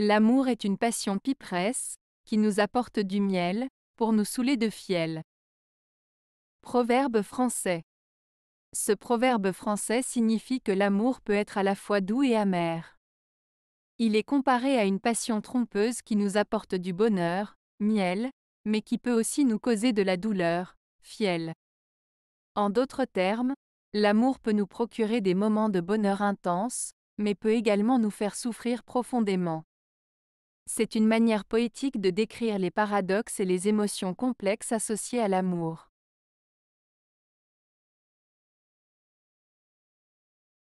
L'amour est une passion pipresse, qui nous apporte du miel, pour nous saouler de fiel. Proverbe français. Ce proverbe français signifie que l'amour peut être à la fois doux et amer. Il est comparé à une passion trompeuse qui nous apporte du bonheur, miel, mais qui peut aussi nous causer de la douleur, fiel. En d'autres termes, l'amour peut nous procurer des moments de bonheur intense, mais peut également nous faire souffrir profondément. C'est une manière poétique de décrire les paradoxes et les émotions complexes associées à l'amour.